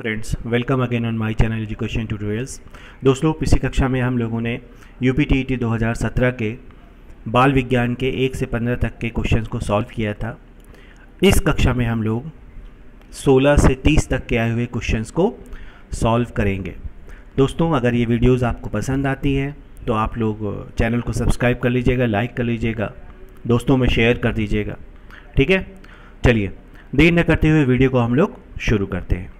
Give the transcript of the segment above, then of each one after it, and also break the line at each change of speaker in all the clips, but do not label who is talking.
friends welcome again on my channel education tutorials दोस्तों पिछली कक्षा में हम लोगों ने यू पी टी 2017 के बाल विज्ञान के एक से पंद्रह तक के क्वेश्चंस को सॉल्व किया था इस कक्षा में हम लोग सोलह से तीस तक के आए हुए क्वेश्चंस को सॉल्व करेंगे दोस्तों अगर ये वीडियोज़ आपको पसंद आती हैं तो आप लोग चैनल को सब्सक्राइब कर लीजिएगा लाइक कर लीजिएगा दोस्तों में शेयर कर दीजिएगा ठीक है चलिए देर न करते हुए वीडियो को हम लोग शुरू करते हैं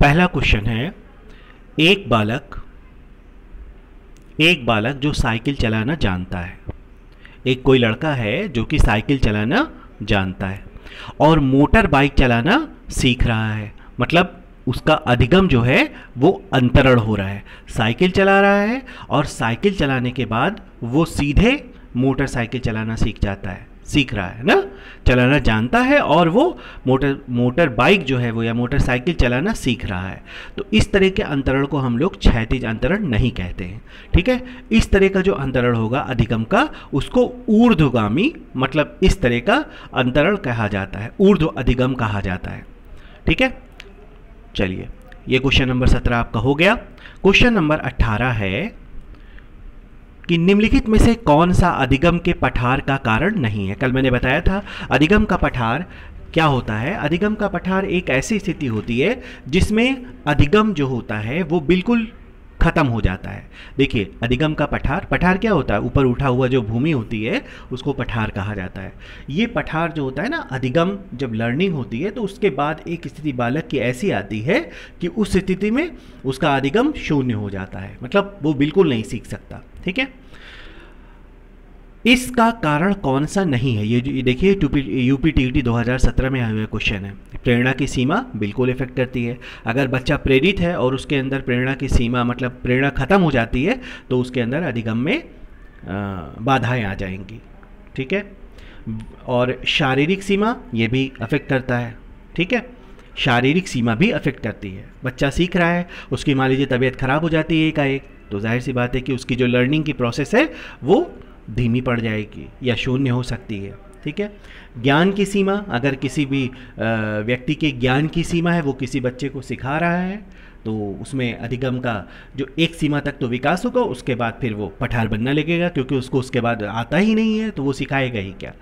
पहला क्वेश्चन है एक बालक एक बालक जो साइकिल चलाना जानता है एक कोई लड़का है जो कि साइकिल चलाना जानता है और मोटर बाइक चलाना सीख रहा है मतलब उसका अधिगम जो है वो अंतरण हो रहा है साइकिल चला रहा है और साइकिल चलाने के बाद वो सीधे मोटरसाइकिल चलाना सीख जाता है सीख रहा है ना चलाना जानता है और वो मोटर मोटर बाइक जो है वो या मोटरसाइकिल चलाना सीख रहा है तो इस तरह के अंतरण को हम लोग क्षैतिज अंतरण नहीं कहते हैं ठीक है इस तरह का जो अंतरण होगा अधिगम का उसको ऊर्ध्वगामी मतलब इस तरह का अंतरण कहा जाता है ऊर्ध्व अधिगम कहा जाता है ठीक है चलिए ये क्वेश्चन नंबर सत्रह आपका हो गया क्वेश्चन नंबर अट्ठारह है कि निम्नलिखित में से कौन सा अधिगम के पठार का कारण नहीं है कल मैंने बताया था अधिगम का पठार क्या होता है अधिगम का पठार एक ऐसी स्थिति होती है जिसमें अधिगम जो होता है वो बिल्कुल खत्म हो जाता है देखिए अधिगम का पठार पठार क्या होता है ऊपर उठा हुआ जो भूमि होती है उसको पठार कहा जाता है ये पठार जो होता है ना अधिगम जब लर्निंग होती है तो उसके बाद एक स्थिति बालक की ऐसी आती है कि उस स्थिति में उसका अधिगम शून्य हो जाता है मतलब वो बिल्कुल नहीं सीख सकता ठीक है इसका कारण कौन सा नहीं है ये देखिए यूपी टी टी 2017 में आए हुए क्वेश्चन है प्रेरणा की सीमा बिल्कुल इफेक्ट करती है अगर बच्चा प्रेरित है और उसके अंदर प्रेरणा की सीमा मतलब प्रेरणा खत्म हो जाती है तो उसके अंदर अधिगम में बाधाएं आ जाएंगी ठीक है और शारीरिक सीमा ये भी अफेक्ट करता है ठीक है शारीरिक सीमा भी अफेक्ट करती है बच्चा सीख रहा है उसकी मान लीजिए तबीयत खराब हो जाती है एकाएक तो जाहिर सी बात है कि उसकी जो लर्निंग की प्रोसेस है वो धीमी पड़ जाएगी या शून्य हो सकती है ठीक है ज्ञान की सीमा अगर किसी भी व्यक्ति के ज्ञान की सीमा है वो किसी बच्चे को सिखा रहा है तो उसमें अधिगम का जो एक सीमा तक तो विकास होगा उसके बाद फिर वो पठार बनना लगेगा क्योंकि उसको उसके बाद आता ही नहीं है तो वो सिखाएगा ही क्या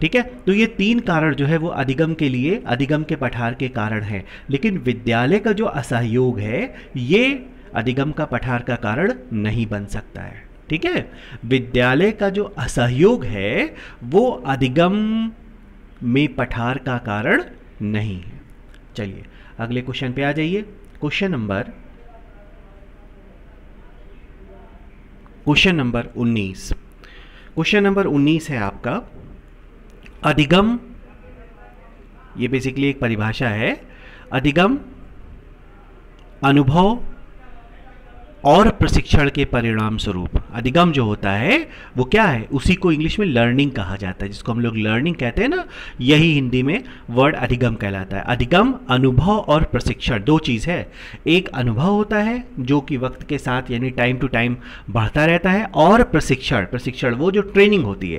ठीक है तो ये तीन कारण जो है वो अधिगम के लिए अधिगम के पठार के कारण हैं लेकिन विद्यालय का जो असहयोग है ये अधिगम का पठार का कारण नहीं बन सकता है ठीक है विद्यालय का जो असहयोग है वो अधिगम में पठार का कारण नहीं है चलिए अगले क्वेश्चन पे आ जाइए question number question number 19 question number 19 है आपका अधिगम ये बेसिकली एक परिभाषा है अधिगम अनुभव और प्रशिक्षण के परिणाम स्वरूप अधिगम जो होता है वो क्या है उसी को इंग्लिश में लर्निंग कहा जाता है जिसको हम लोग लर्निंग कहते हैं ना यही हिंदी में वर्ड अधिगम कहलाता है अधिगम अनुभव और प्रशिक्षण दो चीज़ है एक अनुभव होता है जो कि वक्त के साथ यानी टाइम टू टाइम बढ़ता रहता है और प्रशिक्षण प्रशिक्षण वो जो ट्रेनिंग होती है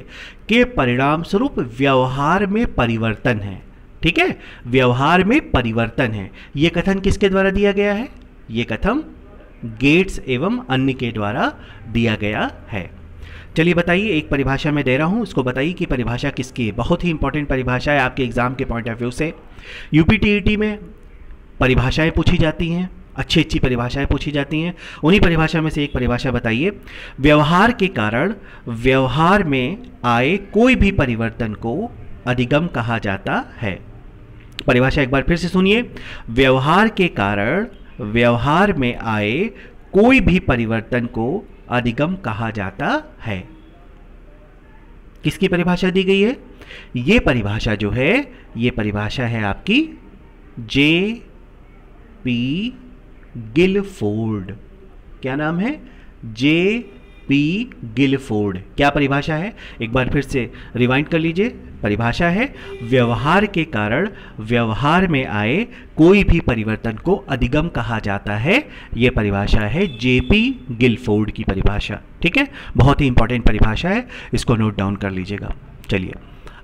के परिणाम स्वरूप व्यवहार में परिवर्तन है ठीक है व्यवहार में परिवर्तन है ये कथन किसके द्वारा दिया गया है ये कथन गेट्स एवं अन्य के द्वारा दिया गया है चलिए बताइए एक परिभाषा मैं दे रहा हूँ उसको बताइए कि परिभाषा किसकी है बहुत ही इंपॉर्टेंट परिभाषा है आपके एग्ज़ाम के पॉइंट ऑफ व्यू से यूपीटीईटी e में परिभाषाएं पूछी जाती हैं अच्छी अच्छी परिभाषाएं पूछी जाती हैं उन्हीं परिभाषा में से एक परिभाषा बताइए व्यवहार के कारण व्यवहार में आए कोई भी परिवर्तन को अधिगम कहा जाता है परिभाषा एक बार फिर से सुनिए व्यवहार के कारण व्यवहार में आए कोई भी परिवर्तन को अधिगम कहा जाता है किसकी परिभाषा दी गई है यह परिभाषा जो है यह परिभाषा है आपकी जे पी गिलफोर्ड क्या नाम है जे पी गिलफोर्ड क्या परिभाषा है एक बार फिर से रिवाइंड कर लीजिए परिभाषा है व्यवहार के कारण व्यवहार में आए कोई भी परिवर्तन को अधिगम कहा जाता है यह परिभाषा है जेपी गिलफोर्ड की परिभाषा ठीक है बहुत ही इंपॉर्टेंट परिभाषा है इसको नोट डाउन कर लीजिएगा चलिए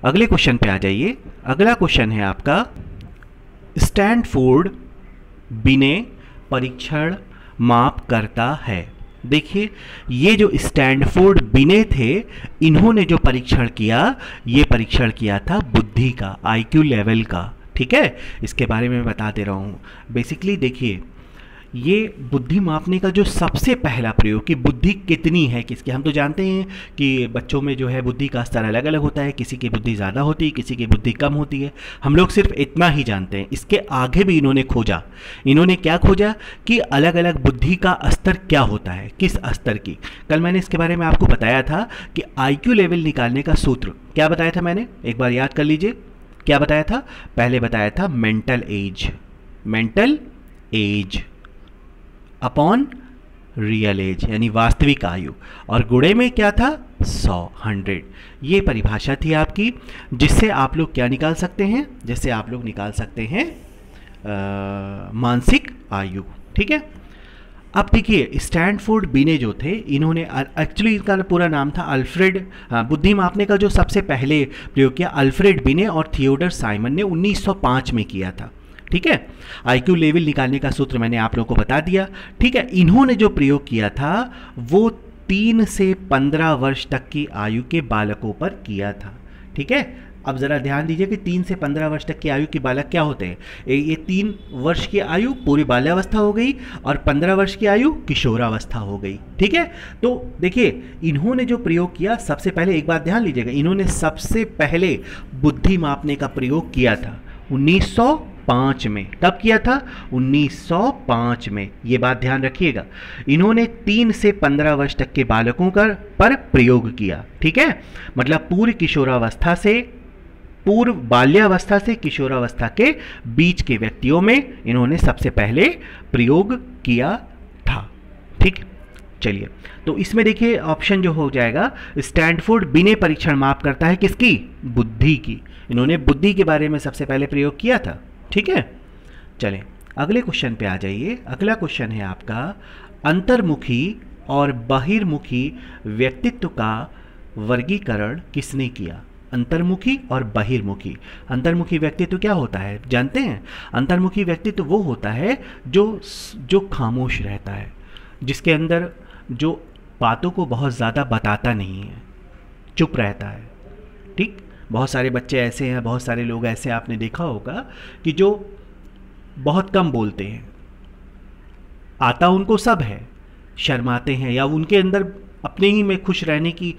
अगले क्वेश्चन पे आ जाइए अगला क्वेश्चन है आपका स्टैंडफोर्ड बिने परीक्षण माप करता है देखिए ये जो स्टैंडफोर्ड बिने थे इन्होंने जो परीक्षण किया ये परीक्षण किया था बुद्धि का आईक्यू लेवल का ठीक है इसके बारे में बता दे रहा हूँ बेसिकली देखिए ये बुद्धि मापने का जो सबसे पहला प्रयोग कि बुद्धि कितनी है किसके हम तो जानते हैं कि बच्चों में जो है बुद्धि का स्तर अलग अलग होता है किसी की बुद्धि ज़्यादा होती है किसी की बुद्धि कम होती है हम लोग सिर्फ इतना ही जानते हैं इसके आगे भी इन्होंने खोजा इन्होंने क्या खोजा कि अलग अलग बुद्धि का स्तर क्या होता है किस स्तर की कल मैंने इसके बारे में आपको बताया था कि आई लेवल निकालने का सूत्र क्या बताया था मैंने एक बार याद कर लीजिए क्या बताया था पहले बताया था mental age mental age upon real age यानी वास्तविक आयु और गुड़े में क्या था सौ हंड्रेड ये परिभाषा थी आपकी जिससे आप लोग क्या निकाल सकते हैं जिससे आप लोग निकाल सकते हैं आ, मानसिक आयु ठीक है अब देखिए स्टैंडफोर्ड बीने जो थे इन्होंने एक्चुअली इनका पूरा नाम था अल्फ्रेड बुद्धि मापने का जो सबसे पहले प्रयोग किया अल्फ्रेड बीने और थियोडर साइमन ने 1905 में किया था ठीक है आईक्यू लेवल निकालने का सूत्र मैंने आप लोगों को बता दिया ठीक है इन्होंने जो प्रयोग किया था वो तीन से पंद्रह वर्ष तक की आयु के बालकों पर किया था ठीक है अब ज़रा ध्यान दीजिए कि तीन से पंद्रह वर्ष तक की आयु के बालक क्या होते हैं ये तीन वर्ष की आयु पूरी बाल्यावस्था हो गई और पंद्रह वर्ष की आयु किशोरावस्था हो गई ठीक है तो देखिए इन्होंने जो प्रयोग किया सबसे पहले एक बात ध्यान लीजिएगा इन्होंने सबसे पहले बुद्धि मापने का प्रयोग किया था उन्नीस सौ 1905 में कब किया था 1905 में ये बात ध्यान रखिएगा इन्होंने तीन से पंद्रह वर्ष तक के बालकों का पर प्रयोग किया ठीक है मतलब पूर्व किशोरावस्था से पूर्व बाल्यावस्था से किशोरावस्था के बीच के व्यक्तियों में इन्होंने सबसे पहले प्रयोग किया था ठीक चलिए तो इसमें देखिए ऑप्शन जो हो जाएगा स्टैंडफोर्ड बिने परीक्षण माप करता है किसकी बुद्धि की इन्होंने बुद्धि के बारे में सबसे पहले प्रयोग किया था ठीक है चले अगले क्वेश्चन पे आ जाइए अगला क्वेश्चन है आपका अंतर्मुखी और बहिर्मुखी व्यक्तित्व का वर्गीकरण किसने किया अंतर्मुखी और बहिर्मुखी अंतर्मुखी व्यक्तित्व क्या होता है जानते हैं अंतर्मुखी व्यक्तित्व वो होता है जो जो खामोश रहता है जिसके अंदर जो बातों को बहुत ज़्यादा बताता नहीं है चुप रहता है ठीक बहुत सारे बच्चे ऐसे हैं बहुत सारे लोग ऐसे आपने देखा होगा कि जो बहुत कम बोलते हैं आता उनको सब है शर्माते हैं या उनके अंदर अपने ही में खुश रहने की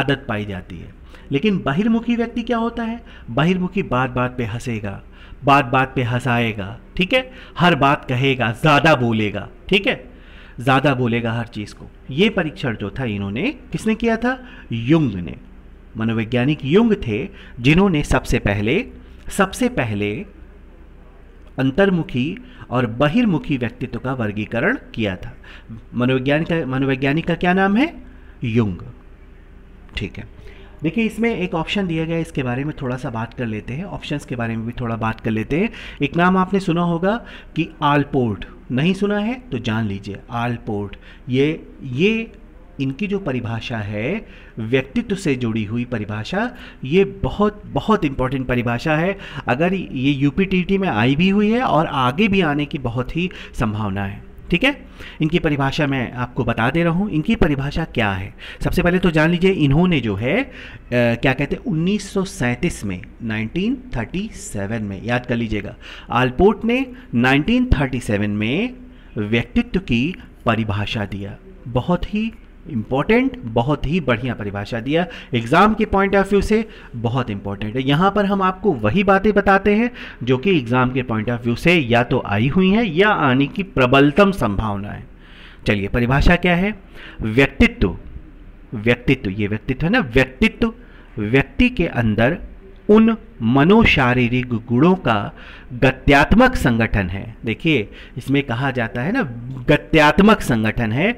आदत पाई जाती है लेकिन बहिर्मुखी व्यक्ति क्या होता है बहिर्मुखी बात बात पे हंसेगा बात बात पे हंसाएगा ठीक है हर बात कहेगा ज़्यादा बोलेगा ठीक है ज़्यादा बोलेगा हर चीज़ को ये परीक्षण जो था इन्होंने किसने किया था युंग ने मनोवैज्ञानिक युंग थे जिन्होंने सबसे पहले सबसे पहले अंतर्मुखी और बहिर्मुखी व्यक्तित्व का वर्गीकरण किया था मनोविज्ञान का मनोवैज्ञानिक का क्या नाम है युंग ठीक है देखिए इसमें एक ऑप्शन दिया गया इसके बारे में थोड़ा सा बात कर लेते हैं ऑप्शंस के बारे में भी थोड़ा बात कर लेते हैं एक नाम आपने सुना होगा कि आलपोर्ट नहीं सुना है तो जान लीजिए आलपोर्ट ये ये इनकी जो परिभाषा है व्यक्तित्व से जुड़ी हुई परिभाषा ये बहुत बहुत इंपॉर्टेंट परिभाषा है अगर ये यूपीटीटी में आई भी हुई है और आगे भी आने की बहुत ही संभावना है ठीक है इनकी परिभाषा मैं आपको बता दे रहा हूँ इनकी परिभाषा क्या है सबसे पहले तो जान लीजिए इन्होंने जो है आ, क्या कहते हैं उन्नीस में 1937 में याद कर लीजिएगा आलपोर्ट ने 1937 में व्यक्तित्व की परिभाषा दिया बहुत ही इम्पॉर्टेंट बहुत ही बढ़िया परिभाषा दिया एग्ज़ाम के पॉइंट ऑफ व्यू से बहुत इंपॉर्टेंट है यहाँ पर हम आपको वही बातें बताते हैं जो कि एग्ज़ाम के पॉइंट ऑफ व्यू से या तो आई हुई हैं या आने की प्रबलतम संभावना है चलिए परिभाषा क्या है व्यक्तित्व व्यक्तित्व ये व्यक्तित्व है ना व्यक्तित्व व्यक्ति के अंदर उन मनोशारीरिक गुणों का गत्यात्मक संगठन है देखिए इसमें कहा जाता है ना गत्यात्मक संगठन है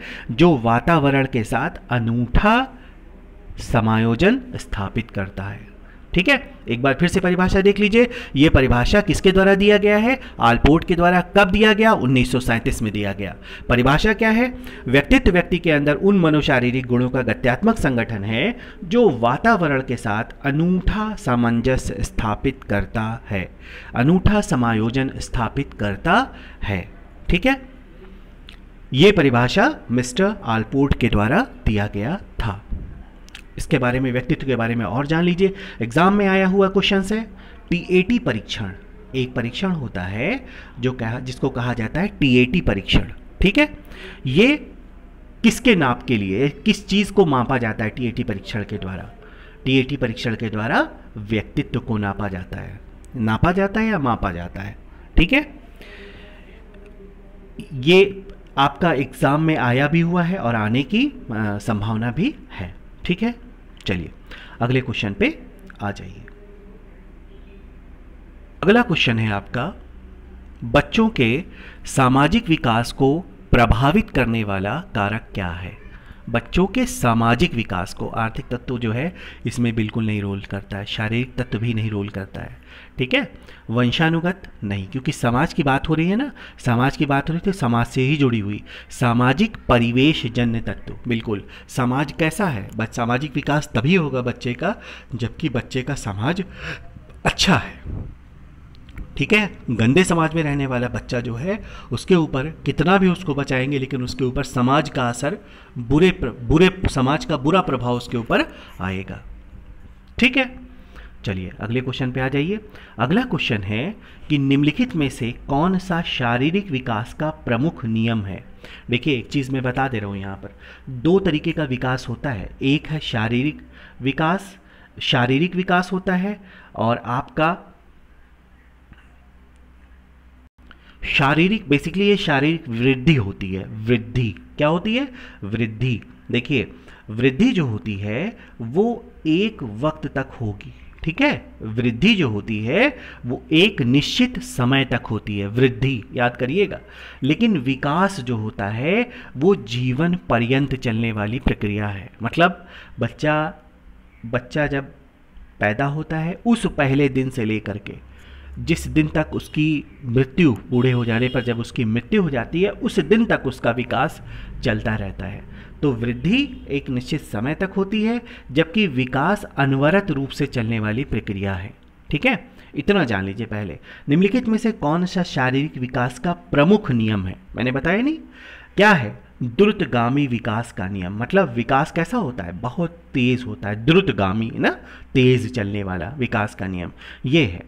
जो वातावरण के साथ अनूठा समायोजन स्थापित करता है ठीक है एक बार फिर से परिभाषा देख लीजिए यह परिभाषा किसके द्वारा दिया गया है आलपोर्ट के द्वारा कब दिया गया उन्नीस में दिया गया परिभाषा क्या है व्यक्तित्व व्यक्ति के अंदर उन मनोशारीरिक गुणों का गत्यात्मक संगठन है जो वातावरण के साथ अनूठा सामंजस्य स्थापित करता है अनूठा समायोजन स्थापित करता है ठीक है यह परिभाषा मिस्टर आलपोर्ट के द्वारा दिया गया था इसके बारे में व्यक्तित्व के बारे में और जान लीजिए एग्जाम में आया हुआ क्वेश्चन है टी परीक्षण एक परीक्षण होता है जो कहा जिसको कहा जाता है टी परीक्षण ठीक है ये किसके नाप के लिए किस चीज़ को मापा जाता है टीएटी परीक्षण के द्वारा टीएटी परीक्षण के द्वारा व्यक्तित्व को नापा जाता है नापा जाता है या मापा जाता है ठीक है ये आपका एग्ज़ाम में आया भी हुआ है और आने की संभावना भी है ठीक है चलिए अगले क्वेश्चन पे आ जाइए अगला क्वेश्चन है आपका बच्चों के सामाजिक विकास को प्रभावित करने वाला कारक क्या है बच्चों के सामाजिक विकास को आर्थिक तत्व जो है इसमें बिल्कुल नहीं रोल करता है शारीरिक तत्व भी नहीं रोल करता है ठीक है वंशानुगत नहीं क्योंकि समाज की बात हो रही है ना समाज की बात हो रही है तो समाज से ही जुड़ी हुई सामाजिक परिवेश जन्य तत्व बिल्कुल समाज कैसा है बच सामाजिक विकास तभी होगा बच्चे का जबकि बच्चे का समाज अच्छा है ठीक है गंदे समाज में रहने वाला बच्चा जो है उसके ऊपर कितना भी उसको बचाएंगे लेकिन उसके ऊपर समाज का असर बुरे प्र, बुरे समाज का बुरा प्रभाव उसके ऊपर आएगा ठीक है चलिए अगले क्वेश्चन पे आ जाइए अगला क्वेश्चन है कि निम्नलिखित में से कौन सा शारीरिक विकास का प्रमुख नियम है देखिए एक चीज़ मैं बता दे रहा हूँ यहाँ पर दो तरीके का विकास होता है एक है शारीरिक विकास शारीरिक विकास होता है और आपका शारीरिक बेसिकली ये शारीरिक वृद्धि होती है वृद्धि क्या होती है वृद्धि देखिए वृद्धि जो होती है वो एक वक्त तक होगी ठीक है वृद्धि जो होती है वो एक निश्चित समय तक होती है वृद्धि याद करिएगा लेकिन विकास जो होता है वो जीवन पर्यंत चलने वाली प्रक्रिया है मतलब बच्चा बच्चा जब पैदा होता है उस पहले दिन से लेकर के जिस दिन तक उसकी मृत्यु बूढ़े हो जाने पर जब उसकी मृत्यु हो जाती है उस दिन तक उसका विकास चलता रहता है तो वृद्धि एक निश्चित समय तक होती है जबकि विकास अनवरत रूप से चलने वाली प्रक्रिया है ठीक है इतना जान लीजिए पहले निम्नलिखित में से कौन सा शारीरिक विकास का प्रमुख नियम है मैंने बताया नहीं क्या है द्रुतगामी विकास का नियम मतलब विकास कैसा होता है बहुत तेज होता है द्रुतगामी ना तेज चलने वाला विकास का नियम ये है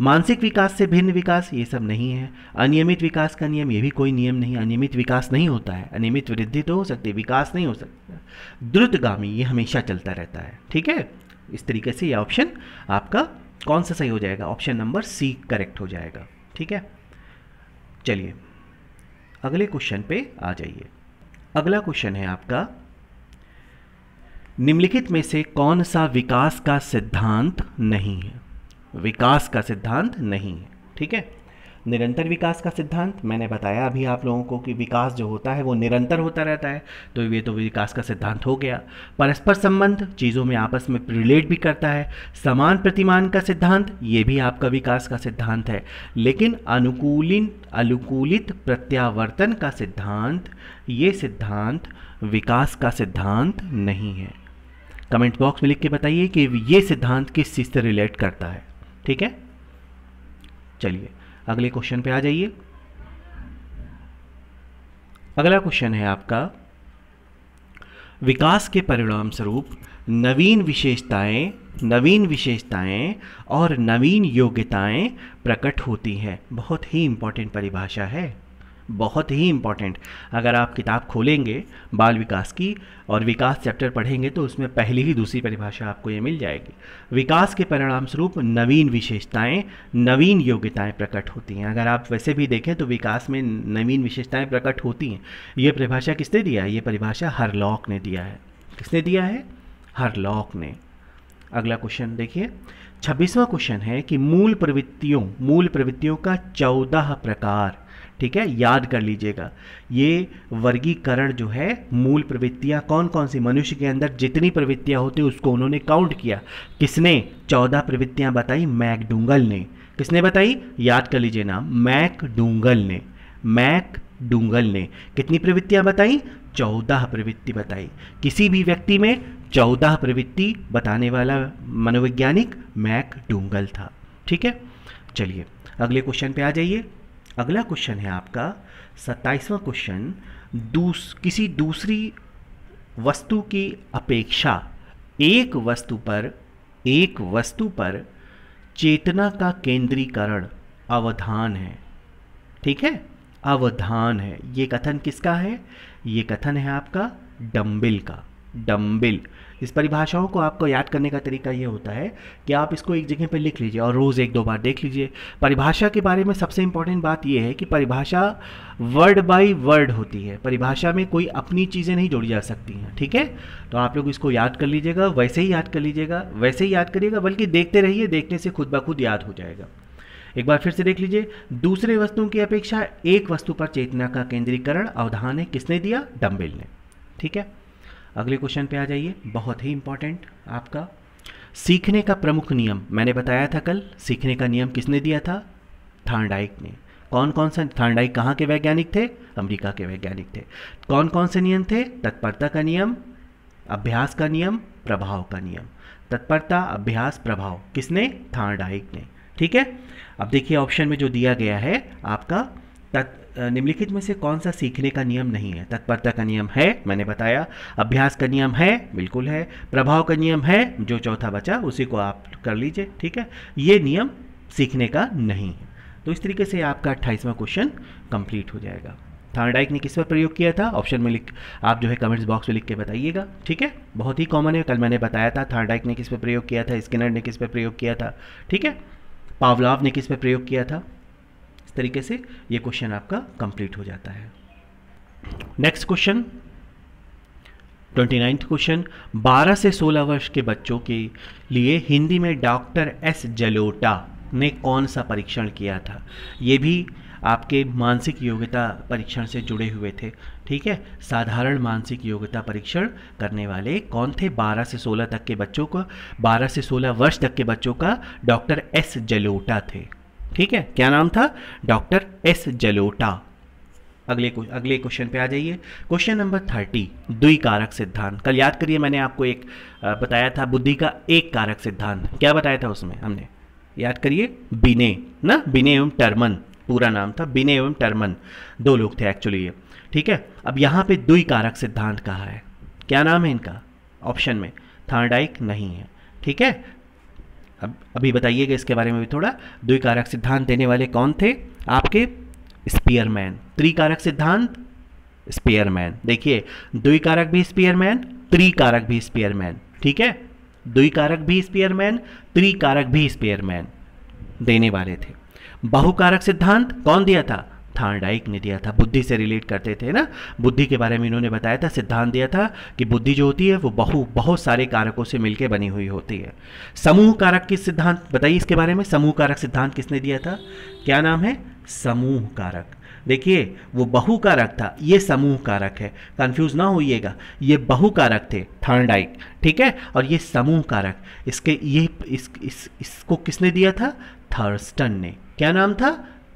मानसिक विकास से भिन्न विकास ये सब नहीं है अनियमित विकास का नियम ये भी कोई नियम नहीं अनियमित विकास नहीं होता है अनियमित वृद्धि तो हो सकती है विकास नहीं हो सकता द्रुतगामी ये हमेशा चलता रहता है ठीक है इस तरीके से ये ऑप्शन आपका कौन सा सही हो जाएगा ऑप्शन नंबर सी करेक्ट हो जाएगा ठीक है चलिए अगले क्वेश्चन पे आ जाइए अगला क्वेश्चन है आपका निम्नलिखित में से कौन सा विकास का सिद्धांत नहीं है विकास का सिद्धांत नहीं है ठीक है निरंतर विकास का सिद्धांत मैंने बताया अभी आप लोगों को कि विकास जो होता है वो निरंतर होता रहता है तो ये तो विकास का सिद्धांत हो गया परस्पर संबंध चीज़ों में आपस में रिलेट भी करता है समान प्रतिमान का सिद्धांत ये भी आपका विकास का सिद्धांत है लेकिन अनुकूलित अनुकूलित प्रत्यावर्तन का सिद्धांत ये सिद्धांत विकास का सिद्धांत नहीं है कमेंट बॉक्स में लिख के बताइए कि ये सिद्धांत किस चीज़ से रिलेट करता है ठीक है चलिए अगले क्वेश्चन पे आ जाइए अगला क्वेश्चन है आपका विकास के परिणाम स्वरूप नवीन विशेषताएं नवीन विशेषताएं और नवीन योग्यताएं प्रकट होती हैं बहुत ही इंपॉर्टेंट परिभाषा है बहुत ही इम्पॉर्टेंट अगर आप किताब खोलेंगे बाल विकास की और विकास चैप्टर पढ़ेंगे तो उसमें पहली ही दूसरी परिभाषा आपको ये मिल जाएगी विकास के परिणाम स्वरूप नवीन विशेषताएं नवीन योग्यताएं प्रकट होती हैं अगर आप वैसे भी देखें तो विकास में नवीन विशेषताएं प्रकट होती हैं ये परिभाषा किसने दिया है ये परिभाषा हरलॉक ने दिया है किसने दिया है हरलॉक ने अगला क्वेश्चन देखिए छब्बीसवां क्वेश्चन है कि मूल प्रवृत्तियों मूल प्रवृत्तियों का चौदह प्रकार ठीक है याद कर लीजिएगा ये वर्गीकरण जो है मूल प्रवृत्तियाँ कौन कौन सी मनुष्य के अंदर जितनी प्रवृत्तियाँ होती उसको उन्होंने काउंट किया किसने चौदह प्रवृत्तियाँ बताई मैकडूंगल ने किसने बताई याद कर लीजिए नाम मैकडूंगल ने मैक डूंगल ने कितनी प्रवृत्तियां बताई चौदह प्रवृत्ति बताई किसी भी व्यक्ति में चौदह प्रवृत्ति बताने वाला मनोवैज्ञानिक मैक डूंगल था ठीक है चलिए अगले क्वेश्चन पे आ जाइए अगला क्वेश्चन है आपका सत्ताईसवां क्वेश्चन दूस किसी दूसरी वस्तु की अपेक्षा एक वस्तु पर एक वस्तु पर चेतना का केंद्रीकरण अवधान है ठीक है अवधान है ये कथन किसका है ये कथन है आपका डम्बिल का डम्बिल इस परिभाषाओं को आपको याद करने का तरीका ये होता है कि आप इसको एक जगह पर लिख लीजिए और रोज़ एक दो बार देख लीजिए परिभाषा के बारे में सबसे इम्पॉर्टेंट बात यह है कि परिभाषा वर्ड बाय वर्ड होती है परिभाषा में कोई अपनी चीज़ें नहीं जोड़ी जा सकती हैं ठीक है तो आप लोग इसको याद कर लीजिएगा वैसे ही याद कर लीजिएगा वैसे ही याद करिएगा बल्कि देखते रहिए देखने से खुद ब खुद याद हो जाएगा एक बार फिर से देख लीजिए दूसरे वस्तुओं की अपेक्षा एक वस्तु पर चेतना का केंद्रीकरण अवधान है किसने दिया डम्बेल ने ठीक है अगले क्वेश्चन पे आ जाइए बहुत ही इंपॉर्टेंट आपका सीखने का प्रमुख नियम मैंने बताया था कल सीखने का नियम किसने दिया था थांडाइक ने कौन कौन सा थांडाइक कहाँ के वैज्ञानिक थे अमेरिका के वैज्ञानिक थे कौन कौन से नियम थे तत्परता का नियम अभ्यास का नियम प्रभाव का नियम तत्परता अभ्यास प्रभाव किसने थांडाइक ने ठीक है अब देखिए ऑप्शन में जो दिया गया है आपका तत् निम्नलिखित में से कौन सा सीखने का नियम नहीं है तत्परता का नियम है मैंने बताया अभ्यास का नियम है बिल्कुल है प्रभाव का नियम है जो चौथा बचा उसी को आप कर लीजिए ठीक है ये नियम सीखने का नहीं है तो इस तरीके से आपका अट्ठाईसवां क्वेश्चन कंप्लीट हो जाएगा थार्डाइक ने किस पर प्रयोग किया था ऑप्शन में लिख आप जो है कमेंट्स बॉक्स में लिख के बताइएगा ठीक है बहुत ही कॉमन है कल मैंने बताया था थार्डाइक ने किस पर प्रयोग किया था स्किनर ने किस पर प्रयोग किया था ठीक है पावलाव ने किस पर प्रयोग किया था तरीके से ये क्वेश्चन आपका कंप्लीट हो जाता है next question twenty ninth question 12 से 16 वर्ष के बच्चों के लिए हिंदी में डॉक्टर एस जलोटा ने कौन सा परीक्षण किया था ये भी आपके मानसिक योग्यता परीक्षण से जुड़े हुए थे ठीक है साधारण मानसिक योग्यता परीक्षण करने वाले कौन थे 12 से 16 तक के बच्चों को 12 से 16 वर्ष तक के बच्चों का डॉक्टर एस जलोटा थे ठीक है क्या नाम था डॉक्टर एस जलोटा अगले अगले क्वेश्चन पे आ जाइए क्वेश्चन नंबर थर्टी कारक सिद्धांत कल याद करिए मैंने आपको एक बताया था बुद्धि का एक कारक सिद्धांत क्या बताया था उसमें हमने याद करिए बिने ना बिने एवं टर्मन पूरा नाम था बिने एवं टर्मन दो लोग थे एक्चुअली ये ठीक है अब यहाँ पे द्विकारक सिद्धांत कहा है क्या नाम है इनका ऑप्शन में थर्डाइक नहीं है ठीक है अब अभी बताइएगा इसके बारे में भी थोड़ा द्विकारक सिद्धांत देने वाले कौन थे आपके स्पीयरमैन त्रिकारक सिद्धांत स्पीयरमैन देखिए द्विकारक भी स्पीयरमैन त्रिकारक भी स्पीयरमैन ठीक है द्विकारक भी स्पीयरमैन त्रिकारक भी स्पीयरमैन देने वाले थे बहुकारक सिद्धांत कौन दिया था थार्डाइक ने दिया था बुद्धि से रिलेट करते थे ना बुद्धि के बारे में इन्होंने बताया था सिद्धांत दिया था कि बुद्धि जो होती है वो बहु बहुत सारे कारकों से मिलकर बनी हुई होती है समूह कारक की सिद्धांत बताइए इसके बारे में समूह कारक सिद्धांत किसने दिया था क्या नाम है समूह कारक देखिए वो बहु कारक था ये समूह कारक है कंफ्यूज ना होइएगा ये बहु कारक थे थर्डाइक ठीक है और ये समूह कारक इसके ये इस, इस इसको किसने दिया था थर्स्टन ने क्या नाम था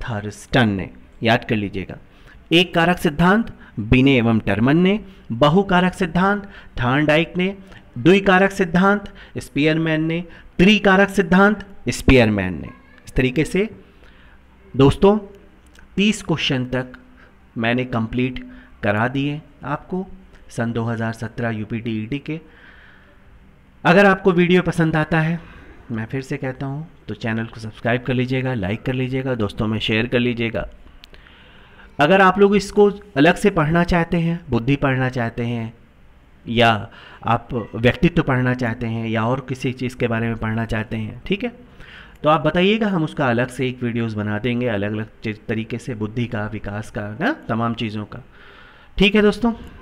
थर्स्टन ने याद कर लीजिएगा एक कारक सिद्धांत बिने एवं टर्मन ने बहुकारक सिद्धांत डाइक ने द्विकारक सिद्धांत स्पीयरमैन ने त्रिकारक सिद्धांत स्पीयरमैन ने इस तरीके से दोस्तों तीस क्वेश्चन तक मैंने कंप्लीट करा दिए आपको सन 2017 यूपी टीईटी के अगर आपको वीडियो पसंद आता है मैं फिर से कहता हूँ तो चैनल को सब्सक्राइब कर लीजिएगा लाइक कर लीजिएगा दोस्तों में शेयर कर लीजिएगा अगर आप लोग इसको अलग से पढ़ना चाहते हैं बुद्धि पढ़ना चाहते हैं या आप व्यक्तित्व पढ़ना चाहते हैं या और किसी चीज़ के बारे में पढ़ना चाहते हैं ठीक है तो आप बताइएगा हम उसका अलग से एक वीडियोस बना देंगे अलग अलग तरीके से बुद्धि का विकास का ना तमाम चीज़ों का ठीक है दोस्तों